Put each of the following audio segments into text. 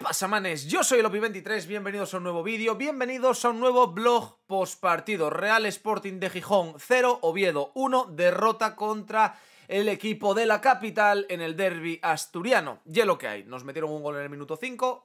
pasa, manes? Yo soy el 23 bienvenidos a un nuevo vídeo, bienvenidos a un nuevo blog postpartido. Real Sporting de Gijón 0, Oviedo 1, derrota contra el equipo de la capital en el derby asturiano. Y es lo que hay, nos metieron un gol en el minuto 5,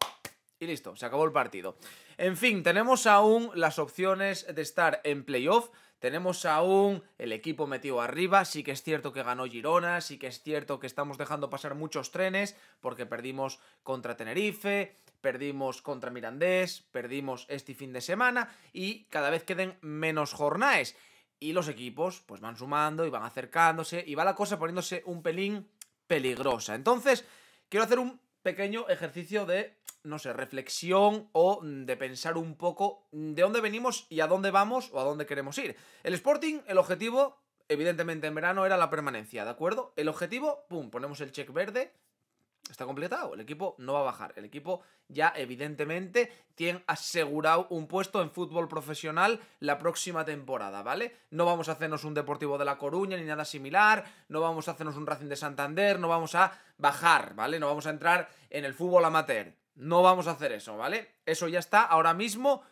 y listo, se acabó el partido. En fin, tenemos aún las opciones de estar en playoff. Tenemos aún el equipo metido arriba, sí que es cierto que ganó Girona, sí que es cierto que estamos dejando pasar muchos trenes porque perdimos contra Tenerife, perdimos contra Mirandés, perdimos este fin de semana y cada vez queden menos jornadas. Y los equipos pues van sumando y van acercándose y va la cosa poniéndose un pelín peligrosa. Entonces, quiero hacer un pequeño ejercicio de, no sé, reflexión o mm, de pensar un poco mm, de dónde venimos y a dónde vamos o a dónde queremos ir. El Sporting, el objetivo, evidentemente en verano, era la permanencia, ¿de acuerdo? El objetivo, pum, ponemos el check verde, está completado. El equipo no va a bajar. El equipo ya evidentemente tiene asegurado un puesto en fútbol profesional la próxima temporada, ¿vale? No vamos a hacernos un Deportivo de La Coruña ni nada similar, no vamos a hacernos un Racing de Santander, no vamos a bajar, ¿vale? No vamos a entrar en el fútbol amateur. No vamos a hacer eso, ¿vale? Eso ya está ahora mismo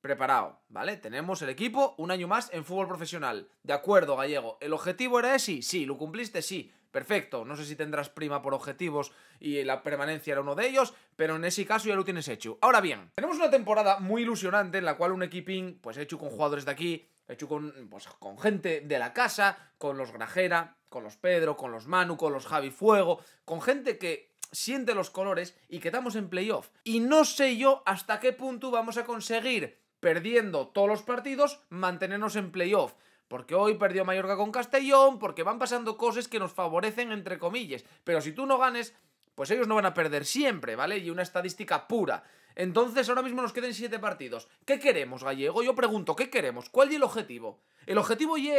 preparado, ¿vale? Tenemos el equipo un año más en fútbol profesional. De acuerdo, Gallego. ¿El objetivo era ese? Sí, lo cumpliste, sí. Perfecto, no sé si tendrás prima por objetivos y la permanencia era uno de ellos, pero en ese caso ya lo tienes hecho. Ahora bien, tenemos una temporada muy ilusionante en la cual un equipping, pues hecho con jugadores de aquí, hecho con, pues, con gente de la casa, con los Grajera, con los Pedro, con los Manu, con los Javi Fuego, con gente que siente los colores y quedamos en playoff. Y no sé yo hasta qué punto vamos a conseguir, perdiendo todos los partidos, mantenernos en playoff. Porque hoy perdió Mallorca con Castellón, porque van pasando cosas que nos favorecen, entre comillas. Pero si tú no ganes, pues ellos no van a perder siempre, ¿vale? Y una estadística pura. Entonces ahora mismo nos quedan siete partidos. ¿Qué queremos, Gallego? Yo pregunto, ¿qué queremos? ¿Cuál es el objetivo? El objetivo y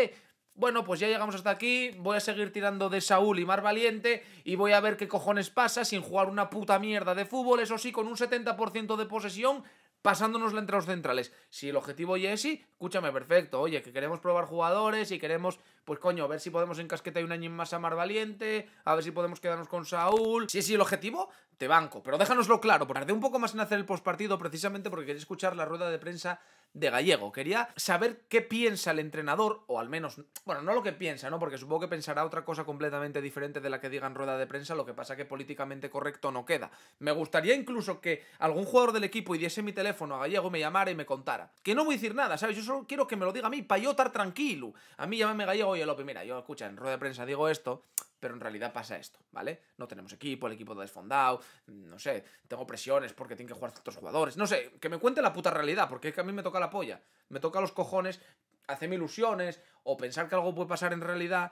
Bueno, pues ya llegamos hasta aquí, voy a seguir tirando de Saúl y Marvaliente y voy a ver qué cojones pasa sin jugar una puta mierda de fútbol, eso sí, con un 70% de posesión pasándonosla entre los centrales. Si el objetivo y es sí, escúchame, perfecto. Oye, que queremos probar jugadores y queremos, pues coño, ver si podemos en casqueta y un año más a Mar Valiente, a ver si podemos quedarnos con Saúl. Si es el objetivo, te banco. Pero déjanoslo claro, porque tardé un poco más en hacer el postpartido precisamente porque quería escuchar la rueda de prensa de Gallego. Quería saber qué piensa el entrenador, o al menos, bueno, no lo que piensa, ¿no? Porque supongo que pensará otra cosa completamente diferente de la que diga en rueda de prensa, lo que pasa que políticamente correcto no queda. Me gustaría incluso que algún jugador del equipo hiciese mi teléfono a Gallego, me llamara y me contara. Que no voy a decir nada, ¿sabes? Yo solo quiero que me lo diga a mí, para yo estar tranquilo. A mí llámame Gallego, oye López, mira, yo escucha, en rueda de prensa digo esto, pero en realidad pasa esto, ¿vale? No tenemos equipo, el equipo está desfondado, no sé, tengo presiones porque tienen que jugar ciertos jugadores, no sé, que me cuente la puta realidad, porque es que a mí me toca la polla, me toca los cojones, hacerme ilusiones o pensar que algo puede pasar en realidad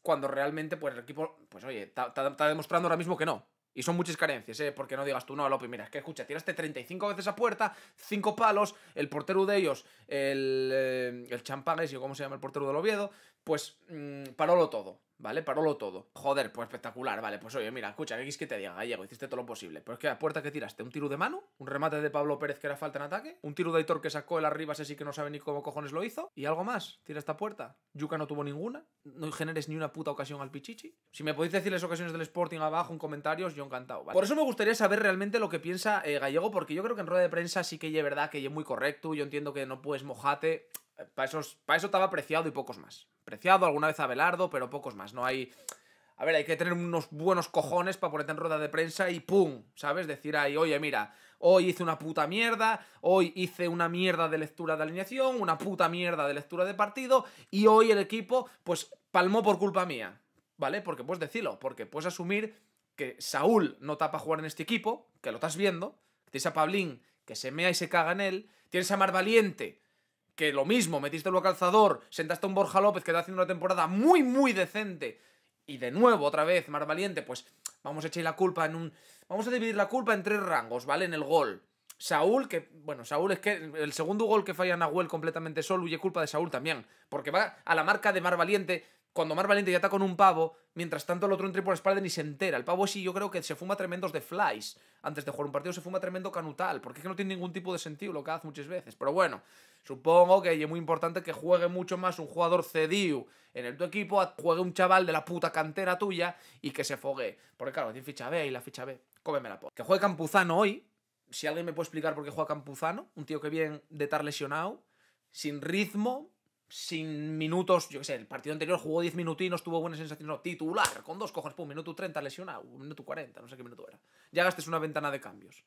cuando realmente, pues el equipo, pues oye, está demostrando ahora mismo que no, y son muchas carencias, ¿eh? Porque no digas tú, no, López, mira, es que escucha, tiraste 35 veces a puerta, 5 palos, el portero de ellos, el, eh, el Champagnes, cómo se llama el portero del Oviedo, pues mm, parólo todo. ¿vale? Parolo todo. Joder, pues espectacular, vale, pues oye, mira, escucha, ¿qué quieres que te diga, Gallego? Hiciste todo lo posible. Pero es que a puerta que tiraste, un tiro de mano, un remate de Pablo Pérez que era falta en ataque, un tiro de Aitor que sacó el arriba, sé sí que no sabe ni cómo cojones lo hizo, y algo más, tira esta puerta. Yuka no tuvo ninguna, no generes ni una puta ocasión al Pichichi. Si me podéis decir las ocasiones del Sporting abajo en comentarios, yo encantado, Por eso me gustaría saber realmente lo que piensa eh, Gallego, porque yo creo que en rueda de prensa sí que es verdad que es muy correcto, yo entiendo que no puedes mojarte... Para, para eso estaba Preciado y pocos más. Preciado, alguna vez Abelardo, pero pocos más. No hay... A ver, hay que tener unos buenos cojones para ponerte en rueda de prensa y ¡pum! ¿Sabes? Decir ahí, oye, mira, hoy hice una puta mierda, hoy hice una mierda de lectura de alineación, una puta mierda de lectura de partido, y hoy el equipo, pues, palmó por culpa mía. ¿Vale? Porque puedes decirlo, porque puedes asumir que Saúl no tapa jugar en este equipo, que lo estás viendo, tienes a Pablín que se mea y se caga en él, tienes a Mar Valiente que lo mismo, metiste el Calzador, sentaste a un Borja López que está haciendo una temporada muy, muy decente, y de nuevo, otra vez, Mar valiente, pues vamos a echar la culpa en un... Vamos a dividir la culpa en tres rangos, ¿vale? En el gol. Saúl, que, bueno, Saúl es que el segundo gol que falla Nahuel completamente solo, huye culpa de Saúl también, porque va a la marca de Mar Valiente, cuando Mar Valiente ya está con un pavo, mientras tanto el otro entra por la espalda ni se entera. El pavo sí, yo creo que se fuma tremendos de flies. Antes de jugar un partido se fuma tremendo canutal, porque es que no tiene ningún tipo de sentido lo que hace muchas veces. Pero bueno, supongo que es muy importante que juegue mucho más un jugador cedido en el tu equipo, juegue un chaval de la puta cantera tuya y que se fogue. Porque claro, tiene ficha B y la ficha B, cómeme la po. Que juegue Campuzano hoy, si alguien me puede explicar por qué juega Campuzano, un tío que viene de estar lesionado, sin ritmo, sin minutos, yo qué sé, el partido anterior jugó 10 minutinos, tuvo buenas sensaciones, titular, con dos cojones, pum, minuto 30 lesionado, minuto 40, no sé qué minuto era. Ya gastes una ventana de cambios.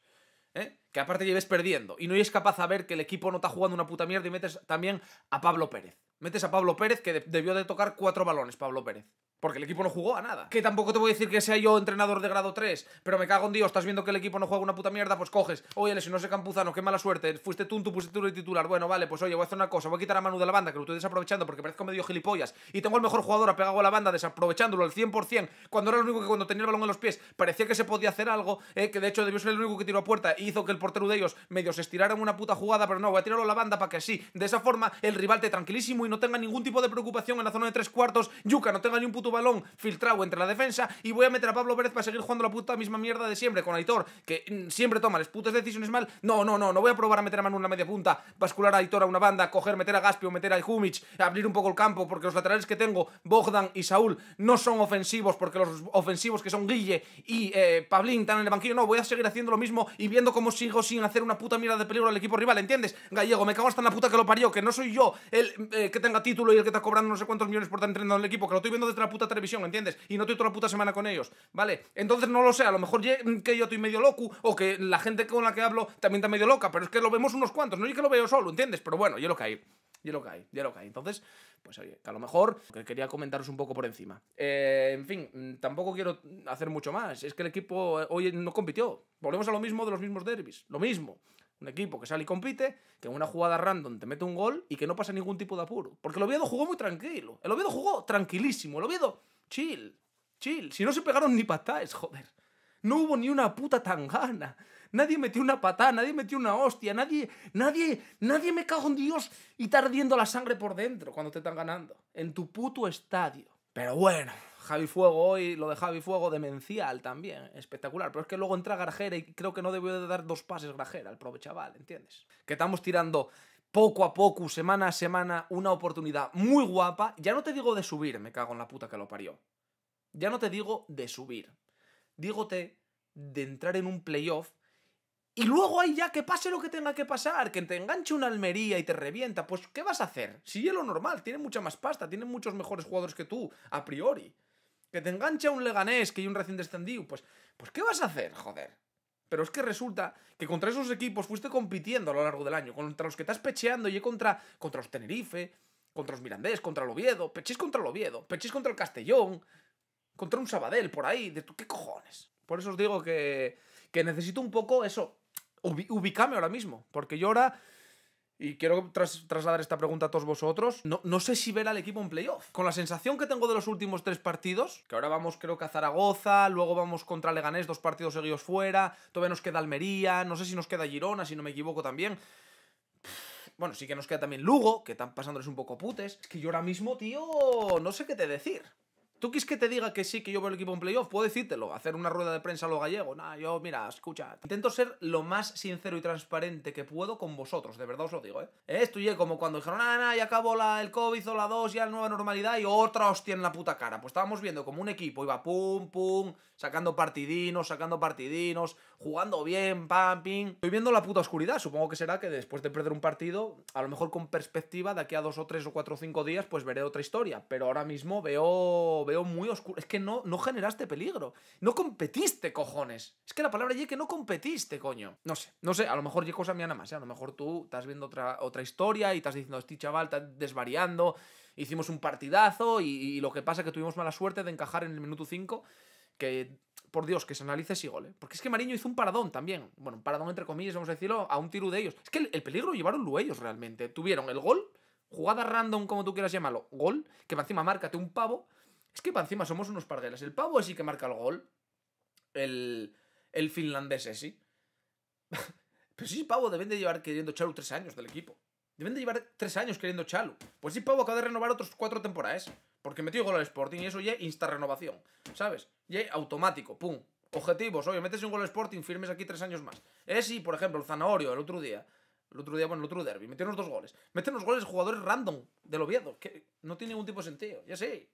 ¿eh? Que aparte lleves perdiendo y no eres capaz de ver que el equipo no está jugando una puta mierda y metes también a Pablo Pérez. Metes a Pablo Pérez que debió de tocar cuatro balones, Pablo Pérez. Porque el equipo no jugó a nada. Que tampoco te voy a decir que sea yo entrenador de grado 3, pero me cago en Dios, estás viendo que el equipo no juega una puta mierda, pues coges, oye, no sé Campuzano, qué mala suerte, fuiste tú, tú pusiste tú el titular, bueno, vale, pues oye, voy a hacer una cosa, voy a quitar a Manu de la banda, que lo estoy desaprovechando porque parezco medio gilipollas, y tengo al mejor jugador apegado a la banda, desaprovechándolo al 100%, cuando era el único que cuando tenía el balón en los pies parecía que se podía hacer algo, eh, que de hecho debió ser el único que tiró a puerta, e hizo que el portero de ellos medio se estirara una puta jugada, pero no, voy a tirarlo a la banda para que así, de esa forma, el rival te tranquilísimo y no tenga ningún tipo de preocupación en la zona de tres cuartos, yuca no tenga ni un puto balón filtrado entre la defensa y voy a meter a Pablo Pérez para seguir jugando la puta misma mierda de siempre con Aitor, que mm, siempre toma las putas decisiones mal. No, no, no, no voy a probar a meter a Manu en la media punta, bascular a Aitor a una banda, coger, meter a Gaspio, meter a Jumic, abrir un poco el campo, porque los laterales que tengo, Bogdan y Saúl, no son ofensivos, porque los ofensivos que son Guille y eh, Pablín están en el banquillo. No, voy a seguir haciendo lo mismo y viendo cómo sigo sin hacer una puta mierda de peligro al equipo rival, ¿entiendes? Gallego, me cago hasta en la puta que lo parió, que no soy yo el eh, que tenga título y el que está cobrando no sé cuántos millones por estar entrenando en el equipo, que lo estoy viendo desde la puta televisión, ¿entiendes? Y no estoy toda la puta semana con ellos, ¿vale? Entonces no lo sé, a lo mejor que yo estoy medio loco o que la gente con la que hablo también está medio loca, pero es que lo vemos unos cuantos, no es que lo veo solo, ¿entiendes? Pero bueno, yo lo caí. Yo lo caí, yo lo caí. Entonces, pues oye, a lo mejor quería comentaros un poco por encima. Eh, en fin, mm, tampoco quiero hacer mucho más. Es que el equipo eh, hoy no compitió. Volvemos a lo mismo de los mismos derbis. Lo mismo. Un equipo que sale y compite, que en una jugada random te mete un gol y que no pasa ningún tipo de apuro. Porque el Oviedo jugó muy tranquilo. El Oviedo jugó tranquilísimo. El Oviedo, chill, chill. Si no se pegaron ni patas joder. No hubo ni una puta tangana. Nadie metió una patada, nadie metió una hostia, nadie, nadie, nadie me cago en Dios y está ardiendo la sangre por dentro cuando te están ganando. En tu puto estadio. Pero bueno, Javi Fuego hoy, lo de Javi Fuego, demencial también, espectacular. Pero es que luego entra Grajera y creo que no debió de dar dos pases Grajera al provechaval, chaval, ¿entiendes? Que estamos tirando poco a poco, semana a semana, una oportunidad muy guapa. Ya no te digo de subir, me cago en la puta que lo parió. Ya no te digo de subir. Dígote de entrar en un playoff y luego ahí ya que pase lo que tenga que pasar, que te enganche una Almería y te revienta, pues ¿qué vas a hacer? Si es lo normal, tiene mucha más pasta, tiene muchos mejores jugadores que tú, a priori. Que te engancha un Leganés, que hay un recién descendido. Pues, pues, ¿qué vas a hacer, joder? Pero es que resulta que contra esos equipos fuiste compitiendo a lo largo del año. Contra los que estás pecheando y contra, contra los Tenerife, contra los Mirandés, contra el Oviedo. Pechís contra el Oviedo, pechís contra el Castellón, contra un Sabadell por ahí. De ¿Qué cojones? Por eso os digo que, que necesito un poco eso, Ubicame ahora mismo. Porque yo ahora y quiero trasladar esta pregunta a todos vosotros. No, no sé si ver al equipo en playoff. Con la sensación que tengo de los últimos tres partidos, que ahora vamos creo que a Zaragoza, luego vamos contra Leganés, dos partidos seguidos fuera, todavía nos queda Almería, no sé si nos queda Girona, si no me equivoco también. Bueno, sí que nos queda también Lugo, que están pasándoles un poco putes. Es que yo ahora mismo, tío, no sé qué te decir. ¿Tú quieres que te diga que sí, que yo veo el equipo en playoff? Puedo decírtelo, hacer una rueda de prensa a lo gallego. Nah, yo, mira, escucha. Intento ser lo más sincero y transparente que puedo con vosotros, de verdad os lo digo, ¿eh? Esto y como cuando dijeron, ah, nah, ya acabó el COVID o la 2, ya la nueva normalidad y otra hostia en la puta cara. Pues estábamos viendo como un equipo iba pum, pum, sacando partidinos, sacando partidinos, jugando bien, pam, ping. Estoy viendo la puta oscuridad, supongo que será que después de perder un partido, a lo mejor con perspectiva, de aquí a dos o tres o cuatro o cinco días, pues veré otra historia. Pero ahora mismo veo veo muy oscuro. Es que no, no generaste peligro. No competiste, cojones. Es que la palabra es que no competiste, coño. No sé, no sé, a lo mejor ye cosa mía nada más. A lo mejor tú estás viendo otra, otra historia y estás diciendo, este chaval está desvariando, hicimos un partidazo y, lo que pasa es que tuvimos mala suerte de encajar en el minuto 5 que por Dios, que se analice si gole, ¿eh? Porque es que Mariño hizo un paradón también. Bueno, un paradón entre comillas, vamos a decirlo, a un tiro de ellos. Es que el, peligro lo llevaron ellos realmente. Tuvieron el gol, jugada random, como tú quieras llamarlo, gol, que encima márcate un pavo, es que para encima somos unos parguelas. El pavo sí que marca el gol. El, el finlandés sí. Pero sí, Pavo deben de llevar queriendo Chalu tres años del equipo. Deben de llevar tres años queriendo Chalu. Pues sí, Pavo acaba de renovar otros cuatro temporadas. Porque metió gol al Sporting y eso ya insta renovación. ¿Sabes? Ya automático, pum. Objetivos, oye, metes un gol al Sporting, firmes aquí tres años más. Es sí, por ejemplo, el Zanahorio el otro día. El otro día, bueno, el otro derby, metieron unos dos goles. Meten los goles jugadores random del Oviedo, que no tiene ningún tipo de sentido, ya sé.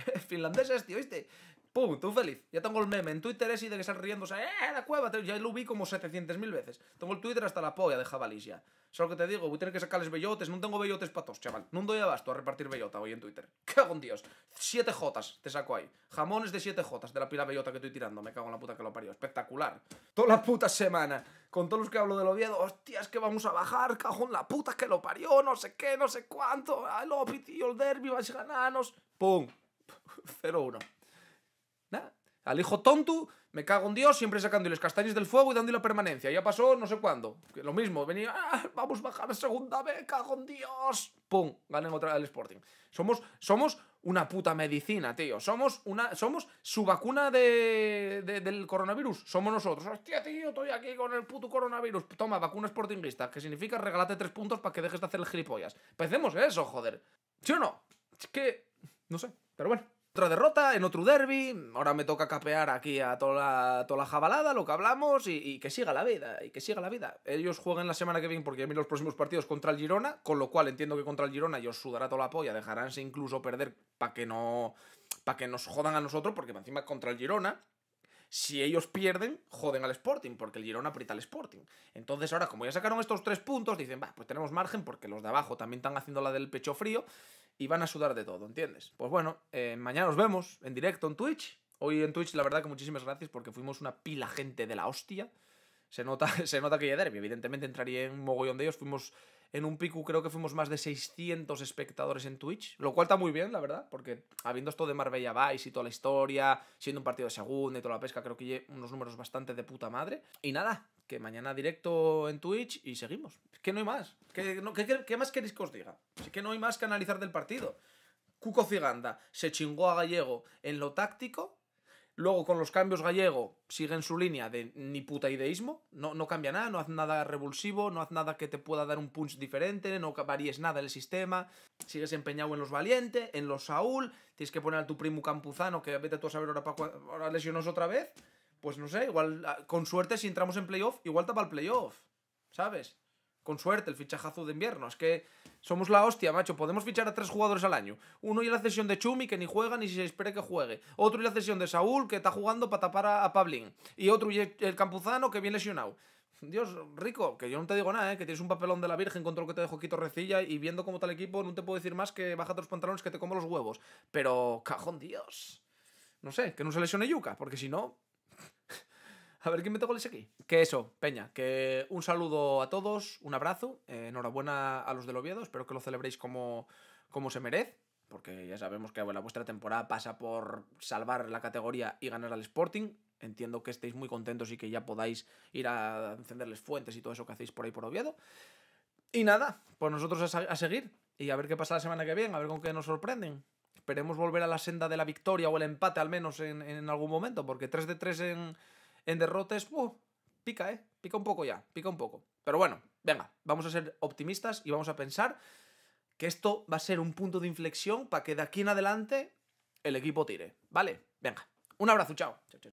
Finlandeses, tío, ¿viste? ¡Pum! Tú feliz. Ya tengo el meme en Twitter ese de que están riéndose. ¡Eh, la cueva! Ya lo vi como 700.000 veces. Tengo el Twitter hasta la polla de jabalís ya. lo que te digo. Voy a tener que sacarles bellotes. No tengo bellotes patos, chaval. No doy abasto a repartir bellota hoy en Twitter. ¿Qué en Dios! 7 jotas te saco ahí. Jamones de 7 jotas de la pila bellota que estoy tirando. Me cago en la puta que lo parió. Espectacular. Toda la puta semana. Con todos los que hablo de Oviedo. ¡Hostias que vamos a bajar. cajón la puta que lo parió. No sé qué, no sé cuánto. Ay, tío, el derby, vais a ganarnos. ¡Pum! 0-1. Nada. Al hijo tonto, me cago en Dios, siempre sacando los castaños del fuego y dando la permanencia. Ya pasó no sé cuándo. Lo mismo, venía, ah, vamos a bajar a segunda vez cago en Dios. Pum, ganen otra vez el Sporting. Somos, somos una puta medicina, tío. Somos una somos su vacuna del coronavirus. Somos nosotros. Hostia, tío, estoy aquí con el puto coronavirus. Toma, vacuna sportingista, que significa regalate tres puntos para que dejes de hacer el gilipollas. pecemos eso, joder. ¿Sí o no? Es que, no sé. Pero bueno, otra derrota en otro derby. Ahora me toca capear aquí a toda la, toda la jabalada, lo que hablamos, y, que siga la vida, y que siga la vida. Ellos juegan la semana que viene porque vienen los próximos partidos contra el Girona, con lo cual entiendo que contra el Girona ellos sudará toda la polla, dejaránse incluso perder para que no. para que nos jodan a nosotros, porque encima contra el Girona. Si ellos pierden, joden al Sporting, porque el Girona aprieta al Sporting. Entonces, ahora, como ya sacaron estos tres puntos, dicen, pues tenemos margen, porque los de abajo también están haciendo la del pecho frío y van a sudar de todo, ¿entiendes? Pues bueno, eh, mañana nos vemos en directo en Twitch. Hoy en Twitch, la verdad que muchísimas gracias porque fuimos una pila gente de la hostia. Se nota, se nota que ya derby, evidentemente entraría en un mogollón de ellos. Fuimos en un pico, creo que fuimos más de 600 espectadores en Twitch, lo cual está muy bien, la verdad, porque habiendo esto de Marbella Vice y toda la historia, siendo un partido de segunda y toda la pesca, creo que unos números bastante de puta madre. Y nada, que mañana directo en Twitch y seguimos. Es que no hay más. ¿Qué, no, más queréis que os diga? Es que no hay más que analizar del partido. Cuco Ciganda se chingó a Gallego en lo táctico. Luego con los cambios Gallego sigue en su línea de ni puta ideísmo. No, no cambia nada, no hace nada revulsivo, no hace nada que te pueda dar un punch diferente, no varíes nada el sistema. Sigues empeñado en los Valiente, en los Saúl. Tienes que poner a tu primo Campuzano, que vete tú a saber ahora, para ahora lesionos otra vez pues no sé, igual ah, con suerte si entramos en playoff, igual tapa el playoff, ¿sabes? Con suerte, el fichajazo de invierno. Es que somos la hostia, macho. Podemos fichar a tres jugadores al año. Uno y la cesión de Chumi, que ni juega ni se espera que juegue. Otro y la cesión de Saúl, que está jugando para tapar a, Pablín. Y otro y el Campuzano, que viene lesionado. Dios, Rico, que yo no te digo nada, ¿eh? que tienes un papelón de la Virgen contra lo que te dejo Quito Recilla y viendo como tal equipo no te puedo decir más que baja los pantalones que te como los huevos. Pero, cajón Dios. No sé, que no se lesione yuca porque si no, A ver, ¿quién me tocó el aquí? Que eso, Peña, que un saludo a todos, un abrazo, eh, enhorabuena a los del Oviedo, espero que lo celebréis como, como se merece, porque ya sabemos que vuestra temporada pasa por salvar la categoría y ganar al Sporting. Entiendo que estéis muy contentos y que ya podáis ir a encenderles fuentes y todo eso que hacéis por ahí por Oviedo. Y nada, pues nosotros a, seguir y a ver qué pasa la semana que viene, a ver con qué nos sorprenden esperemos volver a la senda de la victoria o el empate al menos en, en algún momento, porque 3 de 3 en, en derrotes, pica, ¿eh? Pica un poco ya, pica un poco. Pero bueno, venga, vamos a ser optimistas y vamos a pensar que esto va a ser un punto de inflexión para que de aquí en adelante el equipo tire, ¿vale? Venga, un abrazo, chao.